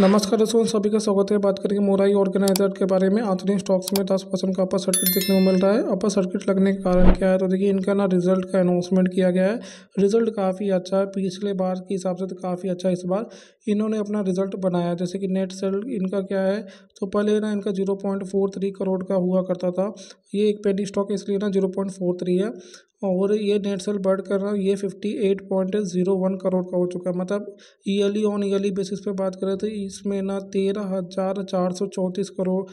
नमस्कार दोस्तों सभी का स्वागत है बात करेंगे मोराई ऑर्गेनाइजर के बारे में आधुनिक स्टॉक्स में दस परसेंट का अपर सर्किट देखने को मिल रहा है अपर सर्किट लगने के कारण क्या है तो देखिए इनका ना रिजल्ट का अनाउंसमेंट किया गया है रिजल्ट काफ़ी अच्छा है पिछले बार के हिसाब से तो काफ़ी अच्छा है इस बार इन्होंने अपना रिजल्ट बनाया जैसे कि नेट सेल इनका क्या है तो पहले ना इनका zero point four three crore का हुआ करता था ये एक पेडी स्टॉक है इसलिए ना जीरो पॉइंट फोर थ्री है और ये नेट सेल बढ़ कर रहा ये fifty eight point zero one crore का हो चुका है मतलब ईयरली ऑन ईयरली बेसिस पे बात करें तो इसमें ना तेरह हज़ार चार सौ चौंतीस करोड़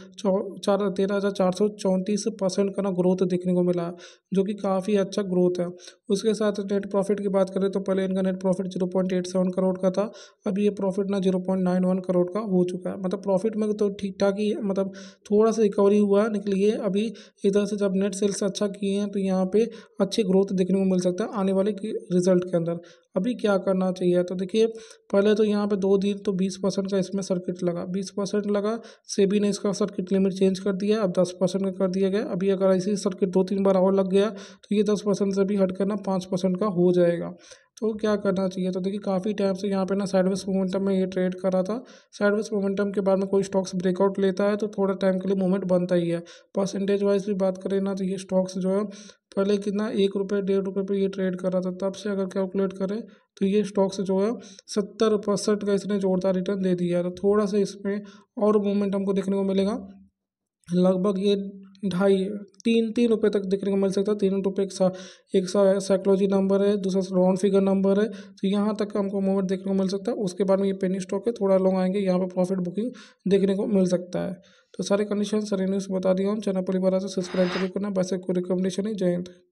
चार तेरह हज़ार चार सौ चौंतीस परसेंट का ना ग्रोथ देखने को मिला जो कि काफ़ी अच्छा ग्रोथ है उसके साथ नेट प्रॉफिट की बात करें तो पहले इनका net profit zero point eight seven crore का था अब ये प्रॉफिट ना zero point nine one crore का हो चुका है मतलब प्रॉफिट में तो ठीक ठाक ही मतलब थोड़ा सा रिकवरी हुआ निकली है अभी इधर से जब नेट सेल्स अच्छा किए हैं तो यहाँ पे अच्छी ग्रोथ देखने को मिल सकता है आने वाले रिजल्ट के अंदर अभी क्या करना चाहिए तो देखिए पहले तो यहाँ पे दो दिन तो बीस परसेंट का इसमें सर्किट लगा बीस परसेंट लगा सेबी ने इसका सर्किट लिमिट चेंज कर दिया अब दस परसेंट का कर दिया गया अभी अगर ऐसे सर्किट दो तीन बार और लग गया तो ये दस परसेंट से भी हट करना पाँच परसेंट का हो जाएगा तो क्या करना चाहिए तो देखिए काफ़ी टाइम से यहाँ पे ना साइडवेज मोमेंटम में ये ट्रेड कर रहा था साइडवेज मोमेंटम के बाद में कोई स्टॉक्स ब्रेकआउट लेता है तो थोड़ा टाइम के लिए मोमेंट बनता ही है परसेंटेज वाइज भी बात करें ना तो ये स्टॉक्स जो है पहले कितना एक रुपये डेढ़ रुपये पर ये ट्रेड कर रहा था तब से अगर कैलकुलेट करें तो ये स्टॉक्स जो है सत्तर परसेंट का इसने जोरदार रिटर्न दे दिया तो थोड़ा सा इसमें और मोमेंटम हमको देखने को मिलेगा लगभग ये ढाई तीन तीन रुपये तक देखने को मिल सकता है तीन रुपये एक सा एक सा साइकोलॉजी नंबर है दूसरा राउंड फिगर नंबर है तो यहाँ तक हमको मूवमेंट देखने को मिल सकता है उसके बाद में ये पेनी स्टॉक है थोड़ा लॉन्ग आएंगे यहाँ पर प्रॉफिट बुकिंग देखने को मिल सकता है तो सारे कंडीशन सारे न्यूज़ बता दिया हम चैनल परिवार से सब्सक्राइब जरूर करना वैसे कोई रिकमेंडेशन है जय हिंद